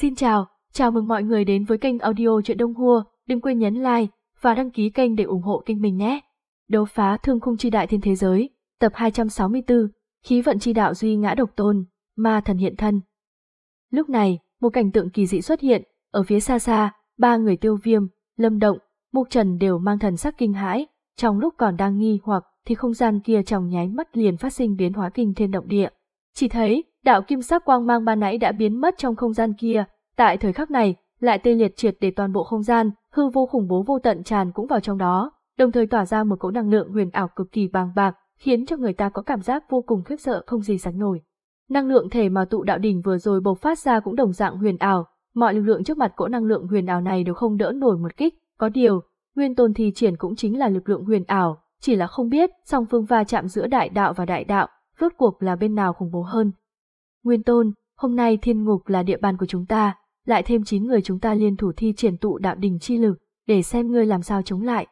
Xin chào, chào mừng mọi người đến với kênh audio chuyện Đông Hua, đừng quên nhấn like và đăng ký kênh để ủng hộ kênh mình nhé. Đấu phá thương khung chi đại thiên thế giới, tập 264, khí vận chi đạo duy ngã độc tôn, ma thần hiện thân. Lúc này, một cảnh tượng kỳ dị xuất hiện, ở phía xa xa, ba người tiêu viêm, lâm động, mục trần đều mang thần sắc kinh hãi, trong lúc còn đang nghi hoặc thì không gian kia trong nháy mắt liền phát sinh biến hóa kinh thiên động địa. Chỉ thấy, đạo kim sắc quang mang ban nãy đã biến mất trong không gian kia, tại thời khắc này, lại tê liệt triệt để toàn bộ không gian, hư vô khủng bố vô tận tràn cũng vào trong đó, đồng thời tỏa ra một cỗ năng lượng huyền ảo cực kỳ bàng bạc, khiến cho người ta có cảm giác vô cùng khiếp sợ không gì sánh nổi. Năng lượng thể mà tụ đạo đỉnh vừa rồi bộc phát ra cũng đồng dạng huyền ảo, mọi lực lượng trước mặt cỗ năng lượng huyền ảo này đều không đỡ nổi một kích, có điều, nguyên tôn thi triển cũng chính là lực lượng huyền ảo, chỉ là không biết song phương va chạm giữa đại đạo và đại đạo, rốt cuộc là bên nào khủng bố hơn. Nguyên Tôn, hôm nay thiên ngục là địa bàn của chúng ta, lại thêm 9 người chúng ta liên thủ thi triển tụ đạo đỉnh chi lực, để xem ngươi làm sao chống lại.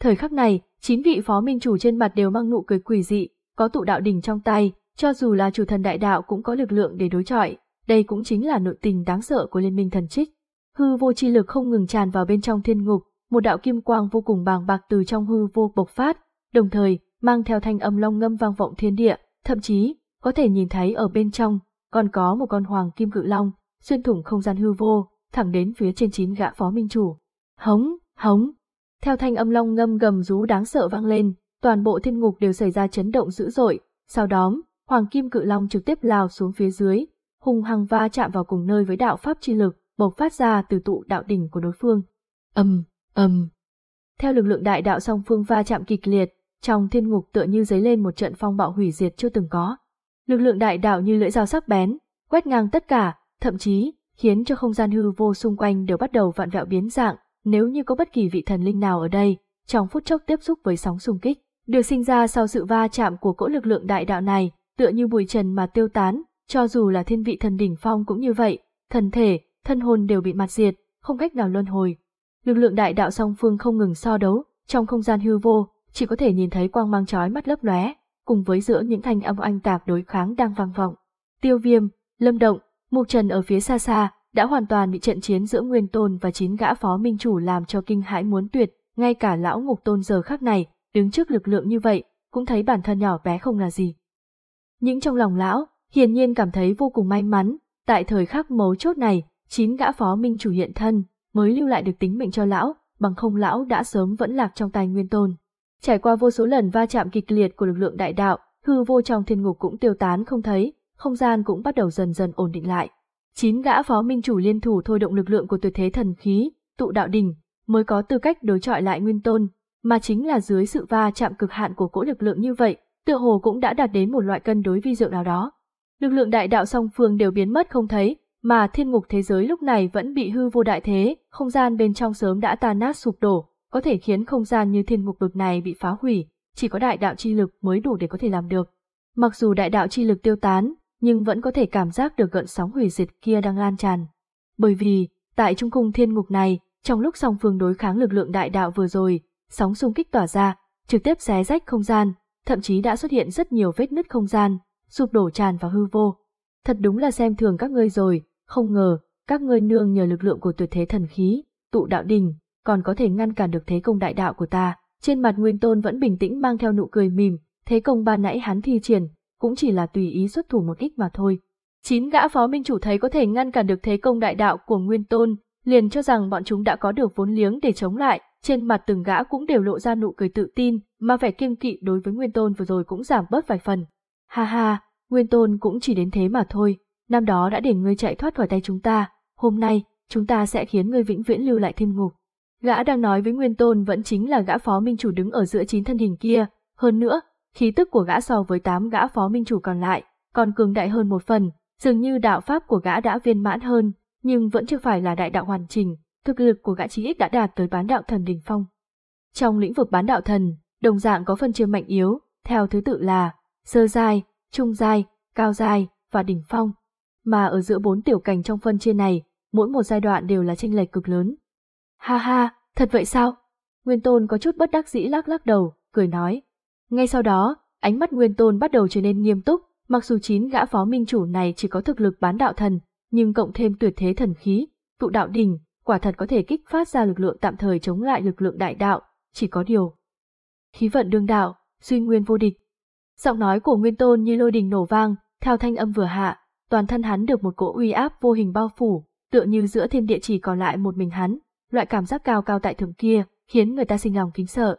Thời khắc này, 9 vị phó minh chủ trên mặt đều mang nụ cười quỷ dị, có tụ đạo đỉnh trong tay, cho dù là chủ thần đại đạo cũng có lực lượng để đối chọi, đây cũng chính là nội tình đáng sợ của liên minh thần trích. Hư vô chi lực không ngừng tràn vào bên trong thiên ngục, một đạo kim quang vô cùng bàng bạc từ trong hư vô bộc phát, đồng thời mang theo thanh âm long ngâm vang vọng thiên địa, thậm chí có thể nhìn thấy ở bên trong còn có một con hoàng kim cự long, xuyên thủng không gian hư vô, thẳng đến phía trên chín gã phó minh chủ. Hống, hống. Theo thanh âm long ngâm gầm rú đáng sợ vang lên, toàn bộ thiên ngục đều xảy ra chấn động dữ dội, sau đó, hoàng kim cự long trực tiếp lao xuống phía dưới, hùng hăng va chạm vào cùng nơi với đạo pháp chi lực, bộc phát ra từ tụ đạo đỉnh của đối phương. Ầm, um, ầm. Theo lực lượng đại đạo song phương va chạm kịch liệt, trong thiên ngục tựa như dấy lên một trận phong bạo hủy diệt chưa từng có lực lượng đại đạo như lưỡi dao sắc bén, quét ngang tất cả, thậm chí khiến cho không gian hư vô xung quanh đều bắt đầu vạn vẹo biến dạng, nếu như có bất kỳ vị thần linh nào ở đây, trong phút chốc tiếp xúc với sóng xung kích, được sinh ra sau sự va chạm của cỗ lực lượng đại đạo này, tựa như bụi trần mà tiêu tán, cho dù là thiên vị thần đỉnh phong cũng như vậy, thần thể, thân hồn đều bị mặt diệt, không cách nào luân hồi. Lực lượng đại đạo song phương không ngừng so đấu, trong không gian hư vô, chỉ có thể nhìn thấy quang mang chói mắt lấp lóe, cùng với giữa những thanh âm anh tạc đối kháng đang vang vọng. Tiêu viêm, lâm động, mục trần ở phía xa xa, đã hoàn toàn bị trận chiến giữa Nguyên Tôn và chín gã phó minh chủ làm cho kinh hãi muốn tuyệt, ngay cả lão ngục tôn giờ khắc này, đứng trước lực lượng như vậy, cũng thấy bản thân nhỏ bé không là gì. Những trong lòng lão, hiển nhiên cảm thấy vô cùng may mắn, tại thời khắc mấu chốt này, chín gã phó minh chủ hiện thân, mới lưu lại được tính mệnh cho lão, bằng không lão đã sớm vẫn lạc trong tay Nguyên Tôn. Trải qua vô số lần va chạm kịch liệt của lực lượng đại đạo, hư vô trong thiên ngục cũng tiêu tán không thấy, không gian cũng bắt đầu dần dần ổn định lại. Chín gã phó minh chủ liên thủ thôi động lực lượng của tuyệt thế thần khí, tụ đạo đỉnh, mới có tư cách đối chọi lại nguyên tôn, mà chính là dưới sự va chạm cực hạn của cỗ lực lượng như vậy, tựa hồ cũng đã đạt đến một loại cân đối vi diệu nào đó. Lực lượng đại đạo song phương đều biến mất không thấy, mà thiên ngục thế giới lúc này vẫn bị hư vô đại thế, không gian bên trong sớm đã tan nát sụp đổ, có thể khiến không gian như thiên ngục vực này bị phá hủy, chỉ có đại đạo chi lực mới đủ để có thể làm được. Mặc dù đại đạo chi lực tiêu tán, nhưng vẫn có thể cảm giác được gợn sóng hủy diệt kia đang lan tràn. Bởi vì, tại trung cung thiên ngục này, trong lúc song phương đối kháng lực lượng đại đạo vừa rồi, sóng xung kích tỏa ra, trực tiếp xé rách không gian, thậm chí đã xuất hiện rất nhiều vết nứt không gian, sụp đổ tràn vào hư vô. Thật đúng là xem thường các ngươi rồi, không ngờ, các ngươi nương nhờ lực lượng của tuyệt thế thần khí, tụ đạo đình, còn có thể ngăn cản được thế công đại đạo của ta. Trên mặt Nguyên Tôn vẫn bình tĩnh mang theo nụ cười mỉm, thế công ban nãy hắn thi triển, cũng chỉ là tùy ý xuất thủ một ít mà thôi. Chín gã phó minh chủ thấy có thể ngăn cản được thế công đại đạo của Nguyên Tôn, liền cho rằng bọn chúng đã có được vốn liếng để chống lại, trên mặt từng gã cũng đều lộ ra nụ cười tự tin, mà vẻ kiêng kỵ đối với Nguyên Tôn vừa rồi cũng giảm bớt vài phần. Ha ha, Nguyên Tôn cũng chỉ đến thế mà thôi, năm đó đã để ngươi chạy thoát khỏi tay chúng ta, hôm nay, chúng ta sẽ khiến ngươi vĩnh viễn lưu lại thiên ngục. Gã đang nói với Nguyên Tôn vẫn chính là gã phó minh chủ đứng ở giữa chín thân hình kia, hơn nữa, khí tức của gã so với tám gã phó minh chủ còn lại, còn cường đại hơn một phần, dường như đạo pháp của gã đã viên mãn hơn, nhưng vẫn chưa phải là đại đạo hoàn chỉnh, thực lực của gã chí ít đã đạt tới bán đạo thần đỉnh phong. Trong lĩnh vực bán đạo thần, đồng dạng có phân chia mạnh yếu, theo thứ tự là sơ giai, trung giai, cao giai và đỉnh phong. Mà ở giữa bốn tiểu cảnh trong phân chia này, mỗi một giai đoạn đều là chênh lệch cực lớn. Ha ha, thật vậy sao? Nguyên Tôn có chút bất đắc dĩ lắc lắc đầu, cười nói. Ngay sau đó, ánh mắt Nguyên Tôn bắt đầu trở nên nghiêm túc, mặc dù chín gã phó minh chủ này chỉ có thực lực bán đạo thần, nhưng cộng thêm tuyệt thế thần khí, tụ đạo đỉnh, quả thật có thể kích phát ra lực lượng tạm thời chống lại lực lượng đại đạo, chỉ có điều. Khí vận đương đạo, suy nguyên vô địch. Giọng nói của Nguyên Tôn như lôi đình nổ vang, theo thanh âm vừa hạ, toàn thân hắn được một cỗ uy áp vô hình bao phủ, tựa như giữa thiên địa chỉ còn lại một mình hắn loại cảm giác cao cao tại thượng kia khiến người ta sinh lòng kính sợ.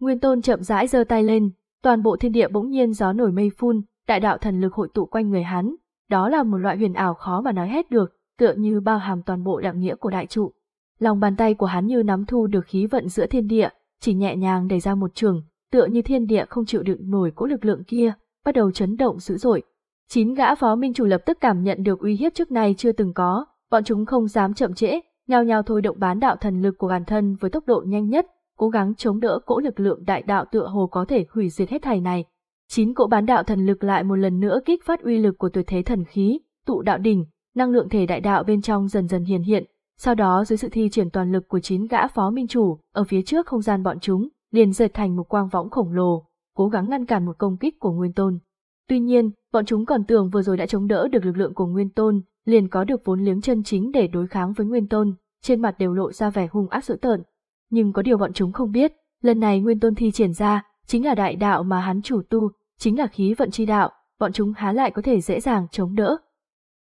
Nguyên Tôn chậm rãi giơ tay lên, toàn bộ thiên địa bỗng nhiên gió nổi mây phun, đại đạo thần lực hội tụ quanh người hắn, đó là một loại huyền ảo khó mà nói hết được, tựa như bao hàm toàn bộ đạo nghĩa của đại trụ. Lòng bàn tay của hắn như nắm thu được khí vận giữa thiên địa, chỉ nhẹ nhàng đẩy ra một trường, tựa như thiên địa không chịu đựng nổi cỗ lực lượng kia, bắt đầu chấn động dữ dội. Chín gã phó minh chủ lập tức cảm nhận được uy hiếp trước nay chưa từng có, bọn chúng không dám chậm trễ, nhao nhao thôi động bán đạo thần lực của bản thân với tốc độ nhanh nhất, cố gắng chống đỡ cỗ lực lượng đại đạo tựa hồ có thể hủy diệt hết thầy này. Chín cỗ bán đạo thần lực lại một lần nữa kích phát uy lực của tuyệt thế thần khí, tụ đạo đỉnh, năng lượng thể đại đạo bên trong dần dần hiện hiện, sau đó dưới sự thi triển toàn lực của chín gã phó minh chủ, ở phía trước không gian bọn chúng, liền dệt thành một quang võng khổng lồ, cố gắng ngăn cản một công kích của Nguyên Tôn. Tuy nhiên, bọn chúng còn tưởng vừa rồi đã chống đỡ được lực lượng của Nguyên Tôn, liền có được vốn liếng chân chính để đối kháng với Nguyên Tôn, trên mặt đều lộ ra vẻ hung ác dữ tợn. Nhưng có điều bọn chúng không biết, lần này Nguyên Tôn thi triển ra, chính là đại đạo mà hắn chủ tu, chính là khí vận chi đạo, bọn chúng há lại có thể dễ dàng chống đỡ.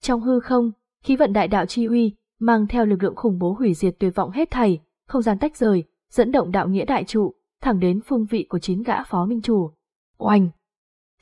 Trong hư không, khí vận đại đạo chi uy, mang theo lực lượng khủng bố hủy diệt tuyệt vọng hết thảy, không gian tách rời, dẫn động đạo nghĩa đại trụ, thẳng đến phương vị của chín gã phó minh chủ. Oanh!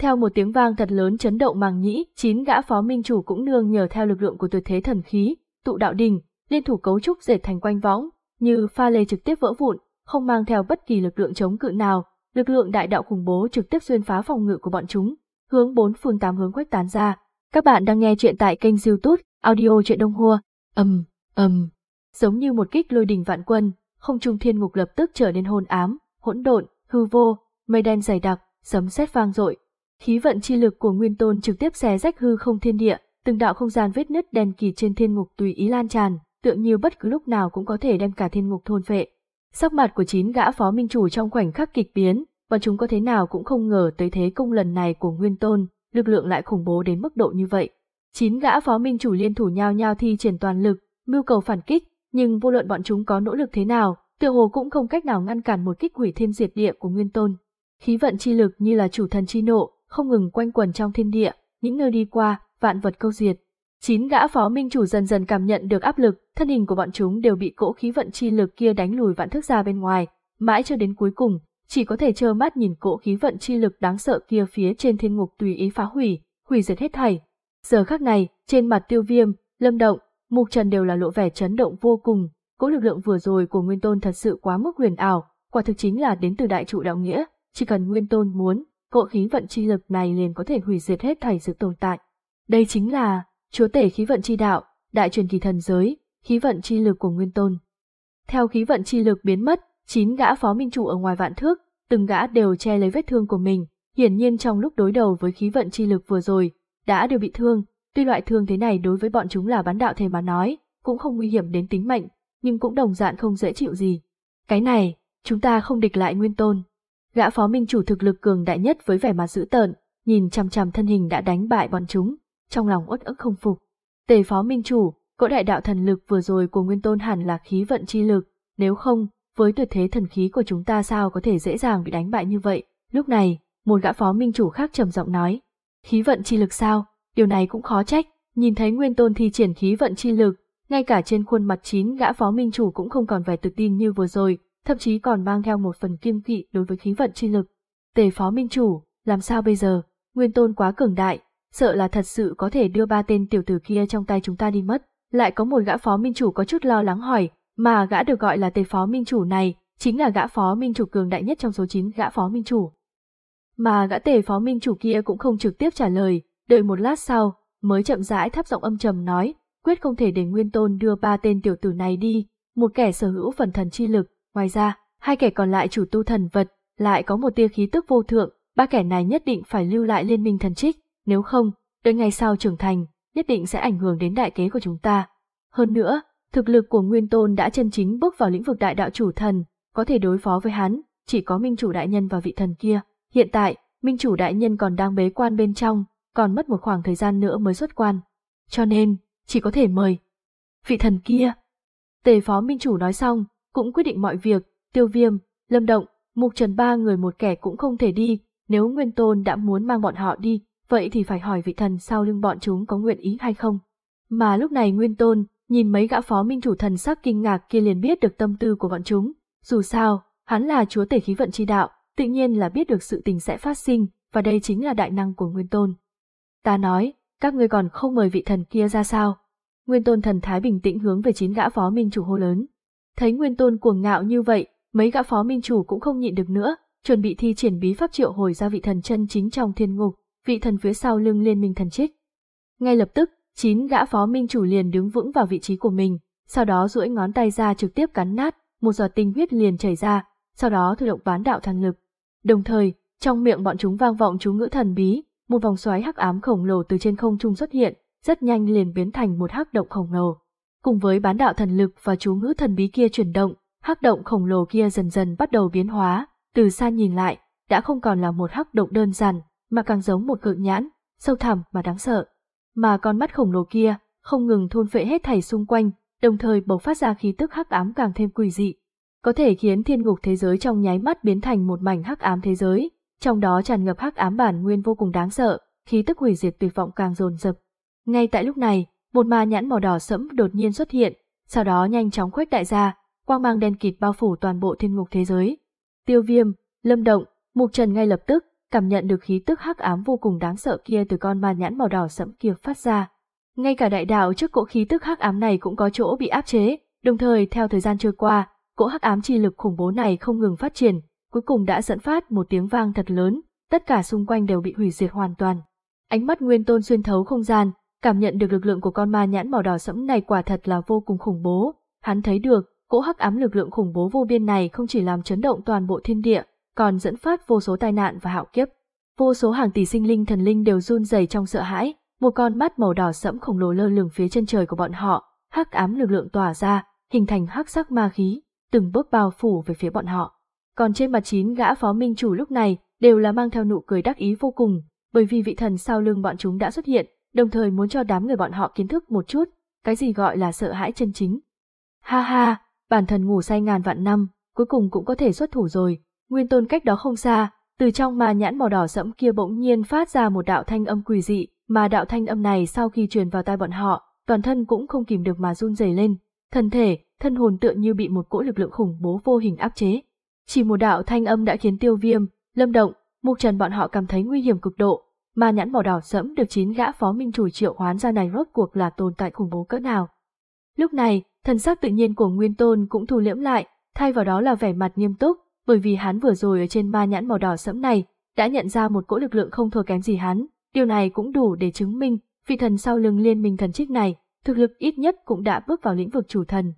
Theo một tiếng vang thật lớn chấn động màng nhĩ, chín gã phó minh chủ cũng nương nhờ theo lực lượng của tuyệt thế thần khí, tụ đạo đình, liên thủ cấu trúc dệt thành quanh võng, như pha lê trực tiếp vỡ vụn, không mang theo bất kỳ lực lượng chống cự nào, lực lượng đại đạo khủng bố trực tiếp xuyên phá phòng ngự của bọn chúng, hướng bốn phương tám hướng quét tán ra. Các bạn đang nghe chuyện tại kênh YouTube Audio chuyện Đông Hua. Ầm, um, ầm. Giống như một kích lôi đình vạn quân, không trung thiên ngục lập tức trở nên hôn ám, hỗn độn, hư vô, mây đen dày đặc, sấm sét vang dội, Khí vận chi lực của Nguyên Tôn trực tiếp xé rách hư không thiên địa, từng đạo không gian vết nứt đen kỳ trên thiên ngục tùy ý lan tràn, tựa như bất cứ lúc nào cũng có thể đem cả thiên ngục thôn phệ. Sắc mặt của chín gã phó minh chủ trong khoảnh khắc kịch biến, bọn chúng có thế nào cũng không ngờ tới thế công lần này của Nguyên Tôn, lực lượng lại khủng bố đến mức độ như vậy. Chín gã phó minh chủ liên thủ nhau nhau thi triển toàn lực, mưu cầu phản kích, nhưng vô luận bọn chúng có nỗ lực thế nào, tựa hồ cũng không cách nào ngăn cản một kích hủy thiên diệt địa của Nguyên Tôn. Khí vận chi lực như là chủ thần chi nộ, không ngừng quanh quẩn trong thiên địa, những nơi đi qua, vạn vật câu diệt. Chín gã phó minh chủ dần dần cảm nhận được áp lực, thân hình của bọn chúng đều bị cỗ khí vận chi lực kia đánh lùi vạn thước ra bên ngoài, mãi cho đến cuối cùng, chỉ có thể trơ mắt nhìn cỗ khí vận chi lực đáng sợ kia phía trên thiên ngục tùy ý phá hủy, hủy diệt hết thảy. Giờ khắc này, trên mặt tiêu viêm, lâm động, mục trần đều là lộ vẻ chấn động vô cùng, cỗ lực lượng vừa rồi của nguyên tôn thật sự quá mức huyền ảo, quả thực chính là đến từ đại trụ đạo nghĩa, chỉ cần nguyên tôn muốn, cỗ khí vận chi lực này liền có thể hủy diệt hết thảy sự tồn tại. Đây chính là chúa tể khí vận chi đạo, đại truyền kỳ thần giới, khí vận chi lực của Nguyên Tôn. Theo khí vận chi lực biến mất, chín gã phó minh chủ ở ngoài vạn thước, từng gã đều che lấy vết thương của mình, hiển nhiên trong lúc đối đầu với khí vận chi lực vừa rồi, đã đều bị thương, tuy loại thương thế này đối với bọn chúng là bán đạo thề mà nói, cũng không nguy hiểm đến tính mệnh, nhưng cũng đồng dạng không dễ chịu gì. Cái này, chúng ta không địch lại Nguyên Tôn. Gã phó minh chủ thực lực cường đại nhất với vẻ mặt dữ tợn, nhìn chằm chằm thân hình đã đánh bại bọn chúng, trong lòng uất ức không phục. Tề phó minh chủ, cỗ đại đạo thần lực vừa rồi của Nguyên Tôn hẳn là khí vận chi lực, nếu không, với tuyệt thế thần khí của chúng ta sao có thể dễ dàng bị đánh bại như vậy. Lúc này, một gã phó minh chủ khác trầm giọng nói, khí vận chi lực sao, điều này cũng khó trách, nhìn thấy Nguyên Tôn thi triển khí vận chi lực, ngay cả trên khuôn mặt chín gã phó minh chủ cũng không còn vẻ tự tin như vừa rồi, thậm chí còn mang theo một phần kiêm kỵ đối với khí vận chi lực. Tề phó minh chủ, làm sao bây giờ, nguyên tôn quá cường đại, sợ là thật sự có thể đưa ba tên tiểu tử kia trong tay chúng ta đi mất. Lại có một gã phó minh chủ có chút lo lắng hỏi, mà gã được gọi là tề phó minh chủ này, chính là gã phó minh chủ cường đại nhất trong số 9 gã phó minh chủ. Mà gã tề phó minh chủ kia cũng không trực tiếp trả lời, đợi một lát sau, mới chậm rãi thấp giọng âm trầm nói, quyết không thể để Nguyên Tôn đưa ba tên tiểu tử này đi, một kẻ sở hữu phần thần chi lực, Ngoài ra, hai kẻ còn lại chủ tu thần vật, lại có một tia khí tức vô thượng, ba kẻ này nhất định phải lưu lại liên minh thần trích, nếu không, đợi ngày sau trưởng thành, nhất định sẽ ảnh hưởng đến đại kế của chúng ta. Hơn nữa, thực lực của Nguyên Tôn đã chân chính bước vào lĩnh vực đại đạo chủ thần, có thể đối phó với hắn, chỉ có Minh Chủ Đại Nhân và vị thần kia. Hiện tại, Minh Chủ Đại Nhân còn đang bế quan bên trong, còn mất một khoảng thời gian nữa mới xuất quan. Cho nên, chỉ có thể mời. Vị thần kia. Tề phó Minh Chủ nói xong, cũng quyết định mọi việc, tiêu viêm, lâm động, mục trần ba người một kẻ cũng không thể đi, nếu Nguyên Tôn đã muốn mang bọn họ đi, vậy thì phải hỏi vị thần sau lưng bọn chúng có nguyện ý hay không. Mà lúc này Nguyên Tôn, nhìn mấy gã phó minh chủ thần sắc kinh ngạc kia liền biết được tâm tư của bọn chúng, dù sao, hắn là chúa tể khí vận chi đạo, tự nhiên là biết được sự tình sẽ phát sinh, và đây chính là đại năng của Nguyên Tôn. Ta nói, các người còn không mời vị thần kia ra sao? Nguyên Tôn thần thái bình tĩnh hướng về chín gã phó minh chủ hô lớn. Thấy Nguyên Tôn cuồng ngạo như vậy, mấy gã phó minh chủ cũng không nhịn được nữa, chuẩn bị thi triển bí pháp triệu hồi ra vị thần chân chính trong thiên ngục, vị thần phía sau lưng liên minh thần trích. Ngay lập tức, chín gã phó minh chủ liền đứng vững vào vị trí của mình, sau đó duỗi ngón tay ra trực tiếp cắn nát, một giọt tinh huyết liền chảy ra, sau đó thôi động bán đạo thần lực. Đồng thời, trong miệng bọn chúng vang vọng chú ngữ thần bí, một vòng xoáy hắc ám khổng lồ từ trên không trung xuất hiện, rất nhanh liền biến thành một hắc động khổng lồ. Cùng với bán đạo thần lực và chú ngữ thần bí kia chuyển động, hắc động khổng lồ kia dần dần bắt đầu biến hóa, từ xa nhìn lại, đã không còn là một hắc động đơn giản, mà càng giống một cự nhãn, sâu thẳm mà đáng sợ. Mà con mắt khổng lồ kia không ngừng thôn phệ hết thảy xung quanh, đồng thời bộc phát ra khí tức hắc ám càng thêm quỷ dị, có thể khiến thiên ngục thế giới trong nháy mắt biến thành một mảnh hắc ám thế giới, trong đó tràn ngập hắc ám bản nguyên vô cùng đáng sợ, khí tức hủy diệt tuyệt vọng càng dồn dập. Ngay tại lúc này, một ma nhãn màu đỏ sẫm đột nhiên xuất hiện, sau đó nhanh chóng khuếch đại ra, quang mang đen kịt bao phủ toàn bộ thiên ngục thế giới. Tiêu Viêm, Lâm Động, Mục Trần ngay lập tức cảm nhận được khí tức hắc ám vô cùng đáng sợ kia từ con ma nhãn màu đỏ sẫm kia phát ra. Ngay cả đại đạo trước cỗ khí tức hắc ám này cũng có chỗ bị áp chế, đồng thời theo thời gian trôi qua, cỗ hắc ám chi lực khủng bố này không ngừng phát triển, cuối cùng đã dẫn phát một tiếng vang thật lớn, tất cả xung quanh đều bị hủy diệt hoàn toàn. Ánh mắt Nguyên Tôn xuyên thấu không gian, Cảm nhận được lực lượng của con ma nhãn màu đỏ sẫm này quả thật là vô cùng khủng bố, hắn thấy được, cỗ hắc ám lực lượng khủng bố vô biên này không chỉ làm chấn động toàn bộ thiên địa, còn dẫn phát vô số tai nạn và hạo kiếp. Vô số hàng tỷ sinh linh thần linh đều run rẩy trong sợ hãi, một con mắt màu đỏ sẫm khổng lồ lơ lửng phía chân trời của bọn họ, hắc ám lực lượng tỏa ra, hình thành hắc sắc ma khí, từng bước bao phủ về phía bọn họ. Còn trên mặt chín gã phó minh chủ lúc này đều là mang theo nụ cười đắc ý vô cùng, bởi vì vị thần sau lưng bọn chúng đã xuất hiện, đồng thời muốn cho đám người bọn họ kiến thức một chút, cái gì gọi là sợ hãi chân chính. Ha ha, bản thân ngủ say ngàn vạn năm, cuối cùng cũng có thể xuất thủ rồi, nguyên tôn cách đó không xa, từ trong ma nhãn màu đỏ sẫm kia bỗng nhiên phát ra một đạo thanh âm quỷ dị, mà đạo thanh âm này sau khi truyền vào tai bọn họ, toàn thân cũng không kìm được mà run rẩy lên, thân thể, thân hồn tựa như bị một cỗ lực lượng khủng bố vô hình áp chế. Chỉ một đạo thanh âm đã khiến tiêu viêm, lâm động, mục trần bọn họ cảm thấy nguy hiểm cực độ, ma nhãn màu đỏ sẫm được chín gã phó minh chủ triệu hoán ra này rốt cuộc là tồn tại khủng bố cỡ nào. Lúc này, thần sắc tự nhiên của Nguyên Tôn cũng thu liễm lại, thay vào đó là vẻ mặt nghiêm túc, bởi vì hắn vừa rồi ở trên ma nhãn màu đỏ sẫm này đã nhận ra một cỗ lực lượng không thua kém gì hắn, điều này cũng đủ để chứng minh vị thần sau lưng liên minh thần trích này, thực lực ít nhất cũng đã bước vào lĩnh vực chủ thần.